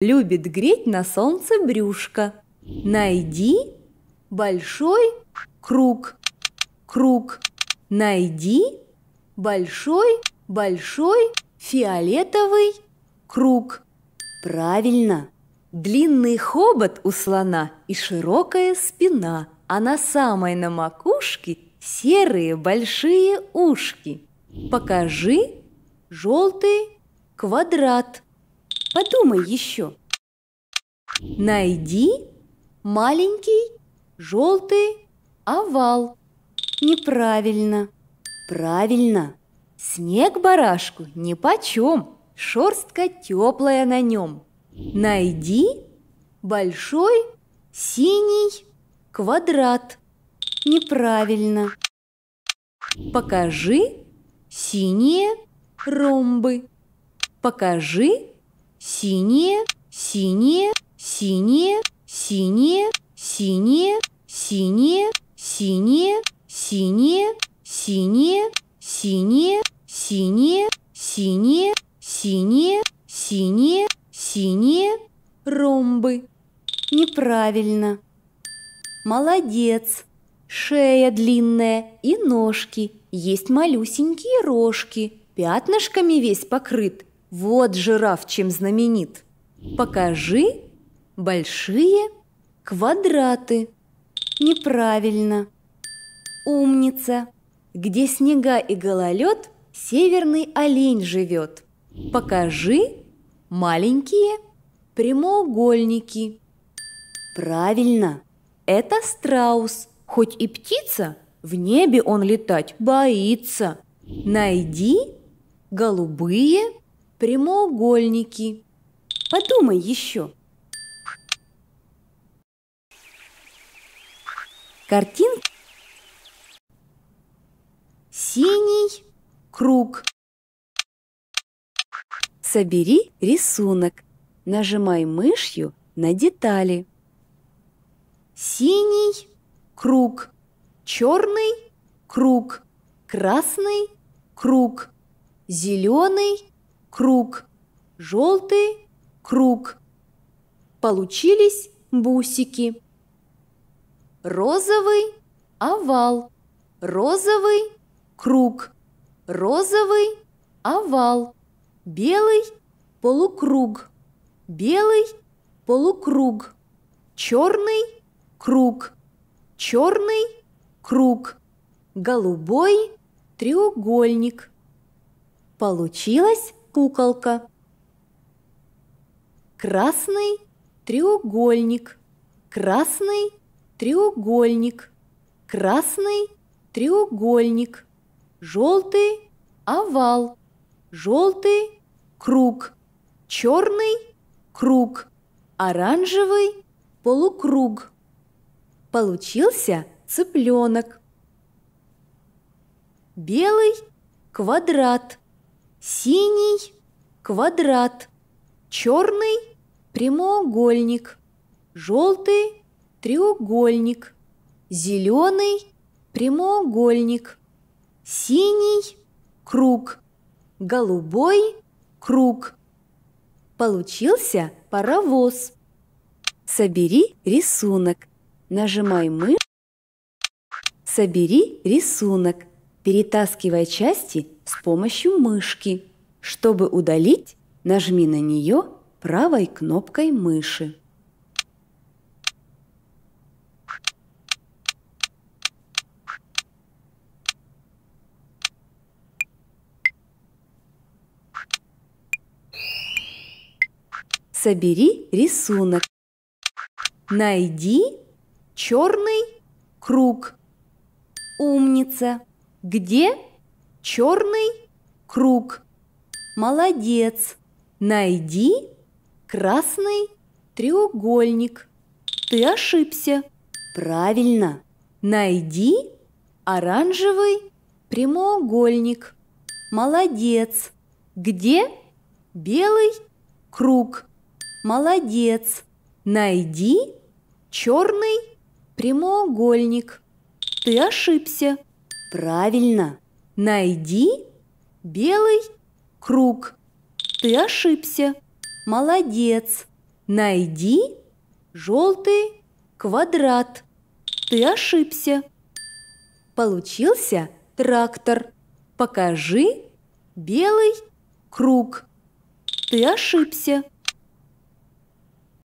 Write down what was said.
любит греть на солнце брюшко. Найди большой круг, круг. Найди большой, большой фиолетовый круг. Правильно. Длинный хобот у слона и широкая спина, а на самой на макушке серые большие ушки. Покажи желтый квадрат. Подумай еще. Найди маленький желтый овал. Неправильно. Правильно. Снег барашку ни почем, шерстка теплая на нем. Найди большой синий квадрат. Неправильно. Покажи синие ромбы. Покажи синие, синие, синие, синие, синие, синие, синие, синие, синие, синие, синие, синие, синие, синие, синие, ромбы. Неправильно. Молодец. Шея длинная и ножки. Есть малюсенькие рожки. Пятнышками весь покрыт. Вот жираф чем знаменит. Покажи большие квадраты. Неправильно. Умница. Где снега и гололед, северный олень живет. Покажи маленькие прямоугольники. Правильно. Это страус. Хоть и птица, в небе он летать боится. Найди голубые прямоугольники. Подумай еще. Картинка. Синий круг. Собери рисунок. Нажимай мышью на детали. Синий круг, черный круг, красный круг, зеленый круг, желтый круг. Получились бусики. Розовый овал, розовый круг, розовый овал, белый полукруг, белый полукруг, черный круг, черный круг, голубой треугольник. Получилось куколка. Красный треугольник, красный треугольник, красный треугольник, желтый овал, желтый круг, черный круг, оранжевый полукруг. Получился цыпленок. Белый квадрат, Синий – квадрат, черный – прямоугольник, желтый – треугольник, зеленый – прямоугольник, синий – круг, голубой – круг. Получился паровоз. Собери рисунок. Нажимай мышь. Собери рисунок перетаскивая части с помощью мышки. Чтобы удалить, нажми на нее правой кнопкой мыши. Собери рисунок. Найди черный круг. Умница! Где черный круг? Молодец! Найди красный треугольник. Ты ошибся. Правильно. Найди оранжевый прямоугольник. Молодец. Где белый круг? Молодец. Найди черный прямоугольник. Ты ошибся. Правильно. Найди белый круг. Ты ошибся. Молодец. Найди желтый квадрат. Ты ошибся. Получился трактор. Покажи белый круг. Ты ошибся.